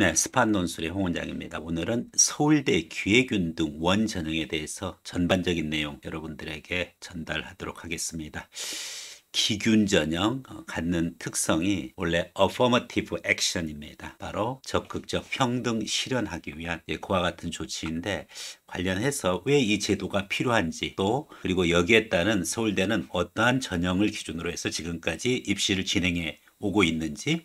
네, 스판 논술의 홍 원장입니다. 오늘은 서울대 기회균 등 원전형에 대해서 전반적인 내용 여러분들에게 전달하도록 하겠습니다. 기균 전형 어, 갖는 특성이 원래 affirmative action입니다. 바로 적극적 평등 실현하기 위한 예, 그와 같은 조치인데 관련해서 왜 이 제도가 필요한지 또 그리고 여기에 따른 서울대는 어떠한 전형을 기준으로 해서 지금까지 입시를 진행해 오고 있는지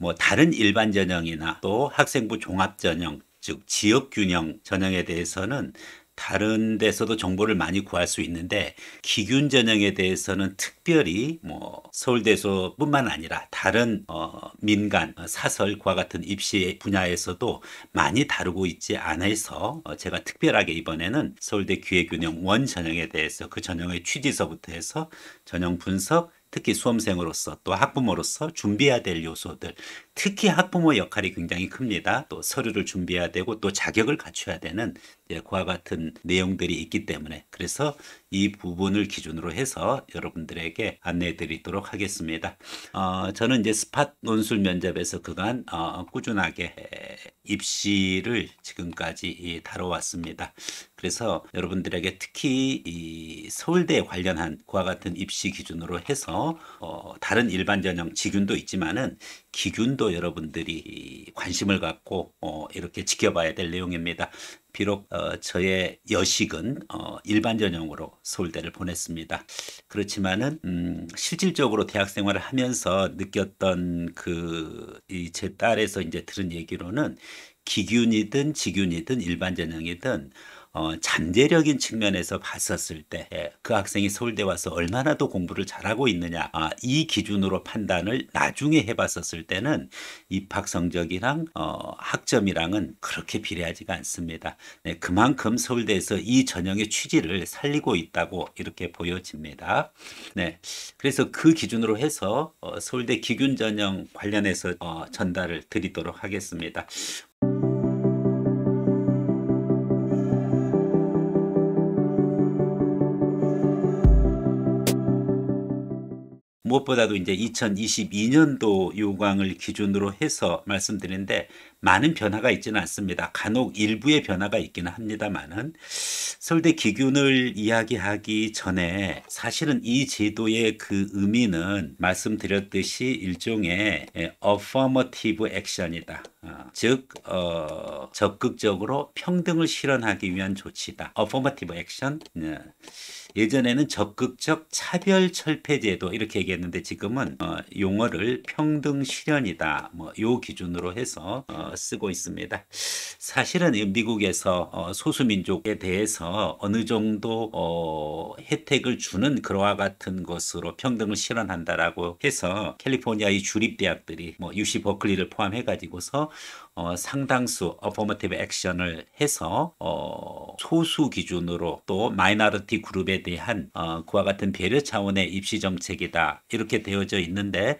뭐 다른 일반 전형이나 또 학생부 종합 전형 즉 지역 균형 전형에 대해서는 다른 데서도 정보를 많이 구할 수 있는데 기균 전형에 대해서는 특별히 뭐서울대소뿐만 아니라 다른 어 민간 어, 사설과 같은 입시 분야에서도 많이 다루고 있지 않아서 어 제가 특별하게 이번에는 서울대 기획균형원 전형에 대해서 그 전형의 취지서부터 해서 전형 분석 특히 수험생으로서 또 학부모로서 준비해야 될 요소들 특히 학부모 역할이 굉장히 큽니다. 또 서류를 준비해야 되고 또 자격을 갖춰야 되는 예, 그와 같은 내용들이 있기 때문에 그래서 이 부분을 기준으로 해서 여러분들에게 안내해 드리도록 하겠습니다. 어, 저는 이제 스팟 논술 면접에서 그간 어, 꾸준하게 입시를 지금까지 다뤄왔습니다. 그래서 여러분들에게 특히 이서울대 관련한 그 같은 입시 기준으로 해서 어, 다른 일반 전형 지균도 있지만은 기균도 여러분들이 관심을 갖고 어, 이렇게 지켜봐야 될 내용입니다. 비록 어, 저의 여식은 어, 일반 전형으로 서울대를 보냈습니다. 그렇지만은 음, 실질적으로 대학 생활을 하면서 느꼈던 그제 딸에서 이제 들은 얘기로는 기균이든 직균이든 일반 전형이든 어, 잠재력인 측면에서 봤었을 때그 예, 학생이 서울대 와서 얼마나 더 공부를 잘하고 있느냐 아, 이 기준으로 판단을 나중에 해봤었을 때는 입학 성적이랑 어, 학점이랑은 그렇게 비례하지가 않습니다. 네, 그만큼 서울대에서 이 전형의 취지를 살리고 있다고 이렇게 보여집니다. 네, 그래서 그 기준으로 해서 어, 서울대 기균 전형 관련해서 어, 전달을 드리도록 하겠습니다. 무엇보다도 이제 2022년도 요강을 기준으로 해서 말씀드리는데 많은 변화가 있지는 않습니다. 간혹 일부의 변화가 있기는 합니다만은 서울대 기균을 이야기하기 전에 사실은 이 제도의 그 의미는 말씀드렸듯이 일종의 어퍼머티브 예, 액션이다. 어, 즉 어, 적극적으로 평등을 실현하기 위한 조치다. 어퍼머티브 액션. 예전에는 적극적 차별 철폐 제도 이렇게 얘기했는데 지금은 어, 용어를 평등 실현이다 뭐 요 기준으로 해서 어, 쓰고 있습니다. 사실은 미국에서 어, 소수민족에 대해서 어느 정도 어, 혜택을 주는 그러와 같은 것으로 평등을 실현한다라고 해서 캘리포니아의 주립 대학들이 뭐 UC 버클리를 포함해 가지고서 어, 상당수 어퍼머티브 액션을 해서 어, 소수 기준으로 또 마이너리티 그룹에 대한 어, 그와 같은 배려 차원의 입시 정책이다 이렇게 되어져 있는데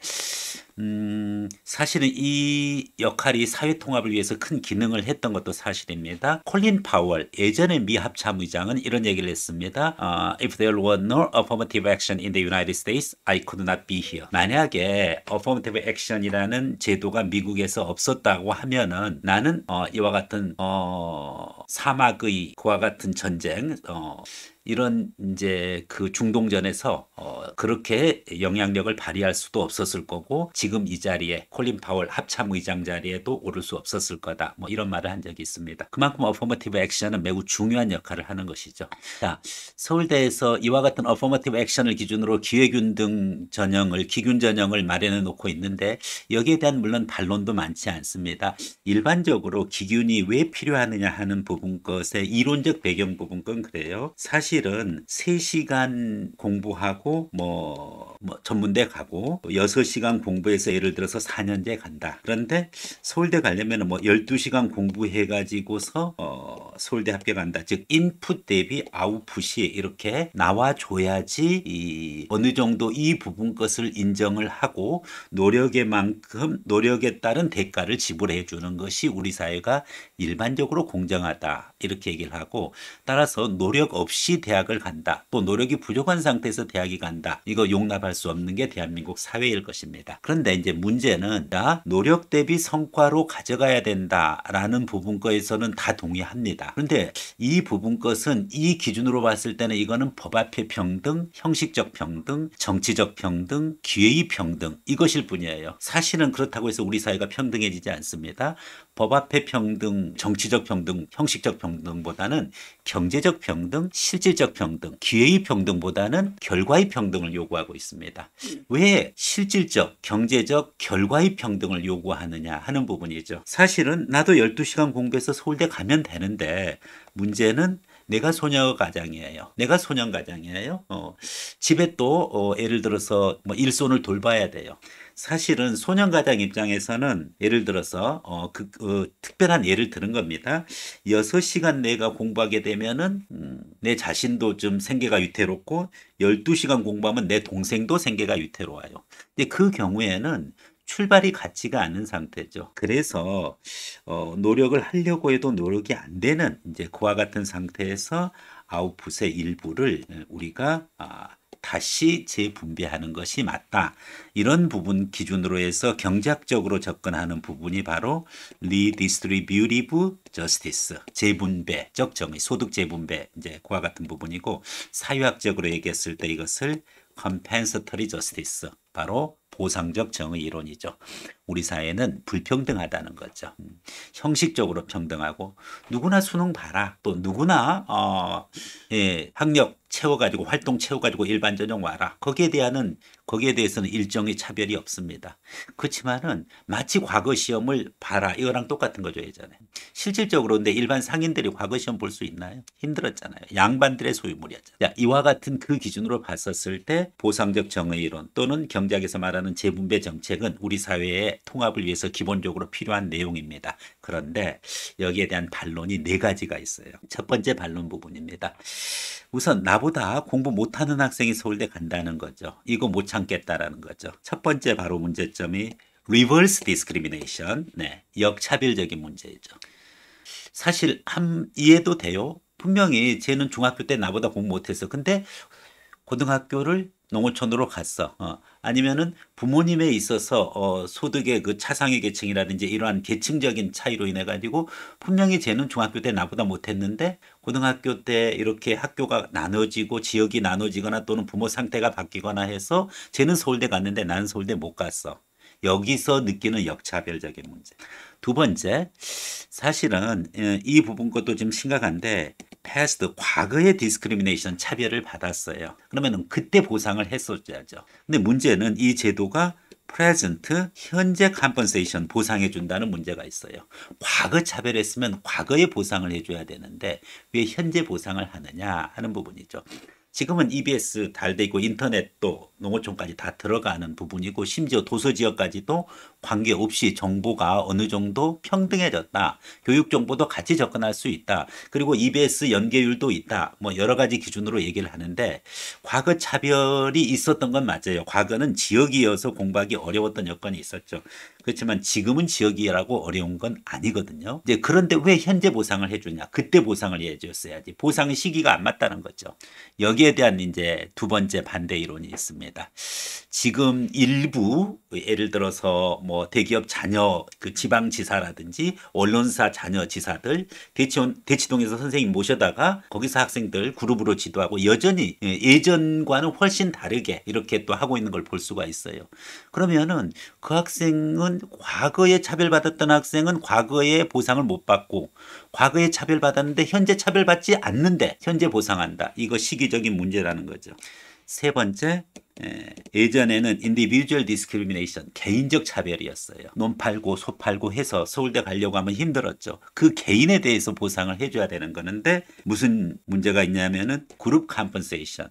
음, 사실은 이 역할이 사회 통합을 위해서 큰 기능을 했던 것도 사실입니다. 콜린 파월 예전에 미 합참의장은 이런 얘기를 했습니다. Uh, if there were no affirmative action in the United States, I could not be here. 만약에 affirmative action이라는 제도가 미국에서 없었다고 하면은 나는 어, 이와 같은 어, 사막의 그와 같은 전쟁 어, 이런 이제 그 중동전에서 어 그렇게 영향력을 발휘할 수도 없었을 거고 지금 이 자리에 콜린 파월 합참 의장 자리에도 오를 수 없었을 거다. 뭐 이런 말을 한 적이 있습니다. 그만큼 어퍼머티브 액션은 매우 중요한 역할을 하는 것이죠. 자, 서울대에서 이와 같은 어퍼머티브 액션을 기준으로 기회균 등 전형을 기균 전형을 마련해 놓고 있는데 여기에 대한 물론 반론도 많지 않습니다. 일반적으로 기균이 왜 필요하느냐 하는 부분 것의 이론적 배경 부분 건 그래요. 사실 사실은 3시간 공부하고 뭐, 뭐 전문대 가고 6시간 공부해서 예를 들어서 4년제 간다. 그런데 서울대 가려면 뭐 12시간 공부해 가지고서 어, 서울대 합격한다. 즉 인풋 대비 아웃풋이 이렇게 나와 줘야지 이 어느 정도 이 부분 것을 인정을 하고 노력의 만큼 노력에 따른 대가를 지불해 주는 것이 우리 사회가 일반적으로 공정하다. 이렇게 얘기를 하고 따라서 노력 없이 대학을 간다. 또 노력이 부족한 상태에서 대학이 간다. 이거 용납할 수 없는 게 대한민국 사회일 것입니다. 그런데 이제 문제는 나 노력 대비 성과로 가져가야 된다라는 부분 거에서는 다 동의합니다. 그런데 이 부분 것은 이 기준으로 봤을 때는 이거는 법앞에 평등, 형식적 평등, 정치적 평등, 기회의 평등 이것일 뿐이에요. 사실은 그렇다고 해서 우리 사회가 평등해지지 않습니다. 법앞에 평등, 정치적 평등, 형식적 평등보다는 경제적 평등, 실질 기회적 평등, 기회의 평등보다는 결과의 평등을 요구하고 있습니다. 음. 왜 실질적, 경제적, 결과의 평등을 요구하느냐 하는 부분이죠. 사실은 나도 12시간 공부해서 서울대 가면 되는데 문제는 내가 소녀 가장이에요. 내가 소년 가장이에요. 어, 집에 또 어, 예를 들어서 뭐 일손을 돌봐야 돼요. 사실은 소년 가장 입장에서는 예를 들어서 어, 그, 어, 특별한 예를 들은 겁니다. 여섯 시간 내가 공부하게 되면은 음, 내 자신도 좀 생계가 위태롭고 열두 시간 공부하면 내 동생도 생계가 위태로워요. 근데 그 경우에는 출발이 같지가 않은 상태죠. 그래서 어, 노력을 하려고 해도 노력이 안 되는 이제 그와 같은 상태에서 아웃풋의 일부를 예, 우리가 아, 다시 재분배하는 것이 맞다. 이런 부분 기준으로 해서 경제학적으로 접근하는 부분이 바로 redistributive justice, 재분배적 정의, 소득 재분배 이제 그와 같은 부분이고 사회학적으로 얘기했을 때 이것을 compensatory justice, 바로 보상적 정의 이론이죠. 우리 사회는 불평등하다는 거죠. 음, 형식적으로 평등하고 누구나 수능 봐라 또 누구나 어, 예, 학력 채워가지고 활동 채워가지고 일반 전용 와라. 거기에 대한은 거기에 대해서는 일정의 차별이 없습니다. 그렇지만은 마치 과거 시험을 봐라 이거랑 똑같은 거죠 예전에. 실질적으로 근데 일반 상인들이 과거 시험 볼 수 있나요? 힘들었잖아요. 양반들의 소유물이었죠. 자, 이와 같은 그 기준으로 봤었을 때 보상적 정의 이론 또는 경제학에서 말하는 재분배 정책은 우리 사회의 통합을 위해서 기본적으로 필요한 내용입니다. 그런데 여기에 대한 반론이 네 가지가 있어요. 첫 번째 반론 부분입니다. 우선 나 나보다 공부 못하는 학생이 서울대 간다는 거죠. 이거 못 참겠다라는 거죠. 첫 번째 바로 문제점이 reverse discrimination. 네. 역차별적인 문제죠. 사실 함 이해도 돼요. 분명히 쟤는 중학교 때 나보다 공부 못했어. 근데 고등학교를 농어촌으로 갔어. 어. 아니면은 부모님에 있어서 어, 소득의 그 차상위 계층이라든지 이러한 계층적인 차이로 인해 가지고 분명히 쟤는 중학교 때 나보다 못했는데 고등학교 때 이렇게 학교가 나눠지고 지역이 나눠지거나 또는 부모 상태가 바뀌거나 해서 쟤는 서울대 갔는데 나는 서울대 못 갔어. 여기서 느끼는 역차별적인 문제. 두 번째, 사실은 어, 이 부분 것도 좀 심각한데 패스트 과거의 디스크리미네이션 차별을 받았어요. 그러면 그때 보상을 했었어야죠. 근데 문제는 이 제도가 프레젠트 현재 컴펜세이션 보상해 준다는 문제가 있어요. 과거 차별했으면 과거에 보상을 해줘야 되는데 왜 현재 보상을 하느냐 하는 부분이죠. 지금은 EBS 달돼 있고 인터넷도 농어촌까지 다 들어가는 부분이고 심지어 도서 지역까지도 관계없이 정보가 어느 정도 평등해졌다. 교육 정보도 같이 접근할 수 있다. 그리고 EBS 연계율도 있다. 뭐 여러 가지 기준으로 얘기를 하는데 과거 차별이 있었던 건 맞아요. 과거는 지역이어서 공부하기 어려웠던 여건이 있었죠. 그렇지만 지금은 지역이라고 어려운 건 아니거든요. 이제 그런데 왜 현재 보상을 해주냐? 그때 보상을 해줬어야지. 보상 시기가 안 맞다는 거죠. 여기에 대한 이제 두 번째 반대 이론이 있습니다. 지금 일부 예를 들어서 뭐뭐 대기업 자녀 그 지방지사라든지 언론사 자녀 지사들 대치원 대치동에서 선생님 모셔다가 거기서 학생들 그룹으로 지도하고 여전히 예, 예전과는 훨씬 다르게 이렇게 또 하고 있는 걸 볼 수가 있어요. 그러면은 그 학생은 과거에 차별받았던 학생은 과거에 보상을 못 받고 과거에 차별받았는데 현재 차별받지 않는데 현재 보상한다. 이거 시기적인 문제라는 거죠. 세 번째 예, 전에는 인디비주얼 디스크리미네이션 개인적 차별이었어요. 논팔고 소팔고 해서 서울대 가려고 하면 힘들었죠. 그 개인에 대해서 보상을 해줘야 되는 거는데 무슨 문제가 있냐면은 그룹 컴펜세이션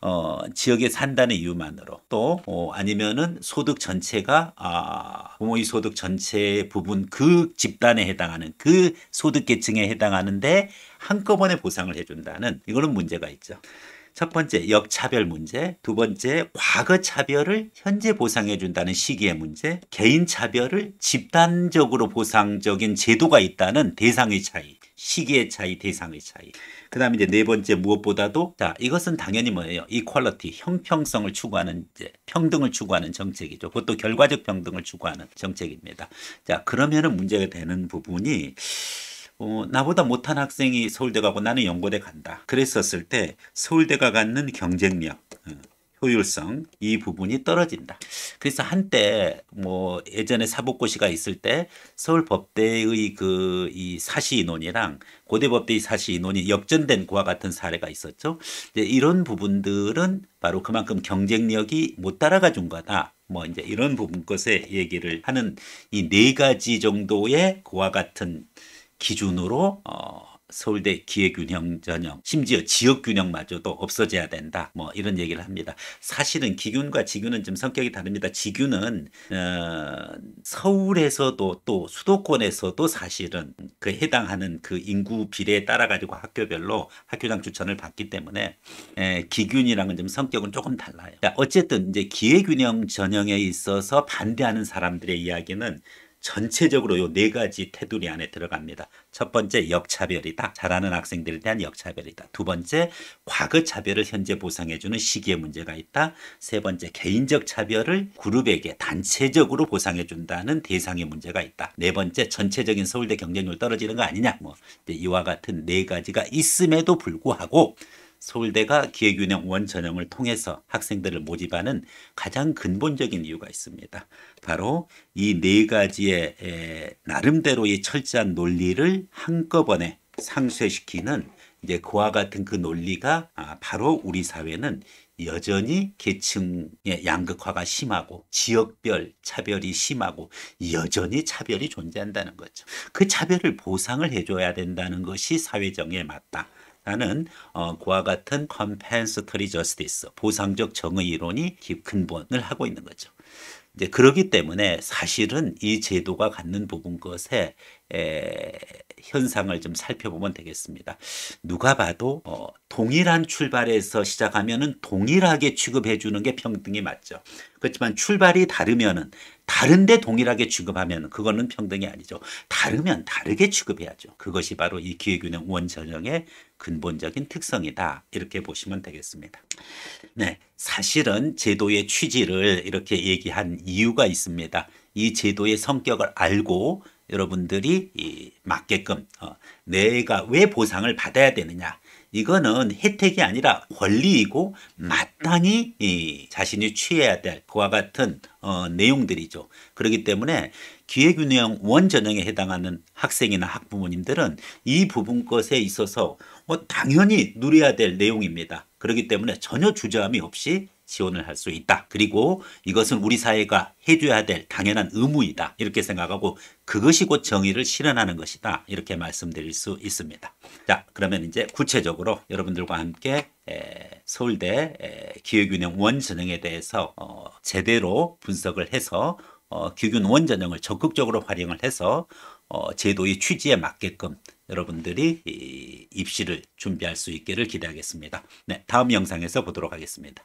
어, 지역에 산다는 이유만으로 또 어, 아니면은 소득 전체가 아, 부모의 소득 전체 부분 그 집단에 해당하는 그 소득 계층에 해당하는데 한꺼번에 보상을 해준다는 이거는 문제가 있죠. 첫 번째 역차별 문제, 두 번째 과거 차별을 현재 보상해 준다는 시기의 문제, 개인 차별을 집단적으로 보상적인 제도가 있다는 대상의 차이, 시기의 차이, 대상의 차이. 그 다음에 이제 네 번째 무엇보다도 자 이것은 당연히 뭐예요? 이퀄러티, 형평성을 추구하는 이제 평등을 추구하는 정책이죠. 그것도 결과적 평등을 추구하는 정책입니다. 자 그러면은 문제가 되는 부분이 어, 나보다 못한 학생이 서울대 가고 나는 연고대 간다. 그랬었을 때 서울대가 갖는 경쟁력, 어, 효율성 이 부분이 떨어진다. 그래서 한때 뭐 예전에 사법고시가 있을 때 서울법대의 그 이 사시 인원이랑 고대법대의 사시 인원이 역전된 그와 같은 사례가 있었죠. 이제 이런 부분들은 바로 그만큼 경쟁력이 못 따라가 준 거다. 뭐 이제 이런 부분 것에 얘기를 하는 이 네 가지 정도의 그와 같은 기준으로 어, 서울대 기획균형 전형, 심지어 지역균형마저도 없어져야 된다. 뭐 이런 얘기를 합니다. 사실은 기균과 지균은 좀 성격이 다릅니다. 지균은 어, 서울에서도 또 수도권에서도 사실은 그 해당하는 그 인구 비례에 따라 가지고 학교별로 학교장 추천을 받기 때문에 에, 기균이랑은 좀 성격은 조금 달라요. 그러니까 어쨌든 이제 기획균형 전형에 있어서 반대하는 사람들의 이야기는 전체적으로 요 네 가지 테두리 안에 들어갑니다. 첫 번째 역차별이다. 잘하는 학생들에 대한 역차별이다. 두 번째 과거 차별을 현재 보상해주는 시기의 문제가 있다. 세 번째 개인적 차별을 그룹에게 단체적으로 보상해준다는 대상의 문제가 있다. 네 번째 전체적인 서울대 경쟁률 떨어지는 거 아니냐. 뭐 이와 같은 네 가지가 있음에도 불구하고 서울대가 기획윤행원 전형을 통해서 학생들을 모집하는 가장 근본적인 이유가 있습니다. 바로 이 네 가지의 에, 나름대로의 철저한 논리를 한꺼번에 상쇄시키는 이제 그와 같은 그 논리가 아, 바로 우리 사회는 여전히 계층의 양극화가 심하고 지역별 차별이 심하고 여전히 차별이 존재한다는 거죠. 그 차별을 보상을 해줘야 된다는 것이 사회정에 맞다. 라는 어, 그와 같은 compensatory justice, 보상적 정의 이론이 근본을 하고 있는 거죠. 이제 그렇기 때문에 사실은 이 제도가 갖는 부분 것에 에, 현상을 좀 살펴보면 되겠습니다. 누가 봐도 어, 동일한 출발에서 시작하면 동일하게 취급해 주는 게 평등이 맞죠. 그렇지만 출발이 다르면 다른데 동일하게 취급하면 그거는 평등이 아니죠. 다르면 다르게 취급해야죠. 그것이 바로 이기획균형 원전형의 근본적인 특성이다. 이렇게 보시면 되겠습니다. 네, 사실은 제도의 취지를 이렇게 얘기한 이유가 있습니다. 이 제도의 성격을 알고 여러분들이 맞게끔 어, 내가 왜 보상을 받아야 되느냐 이거는 혜택이 아니라 권리이고 마땅히 이 자신이 취해야 될 그와 같은 어, 내용들이죠. 그렇기 때문에 기획윤형 원전형에 해당하는 학생이나 학부모님들은 이 부분 것에 있어서 어, 당연히 누려야 될 내용입니다. 그렇기 때문에 전혀 주저함이 없이 지원을 할 수 있다. 그리고 이것은 우리 사회가 해줘야 될 당연한 의무이다. 이렇게 생각하고 그것이 곧 정의를 실현하는 것이다. 이렇게 말씀드릴 수 있습니다. 자, 그러면 이제 구체적으로 여러분들과 함께 서울대 기획윤형원 전형에 대해서 어, 제대로 분석을 해서 어, 기획윤원 전형을 적극적으로 활용을 해서 어, 제도의 취지에 맞게끔 여러분들이 입시를 준비할 수 있기를 기대하겠습니다. 네, 다음 영상에서 보도록 하겠습니다.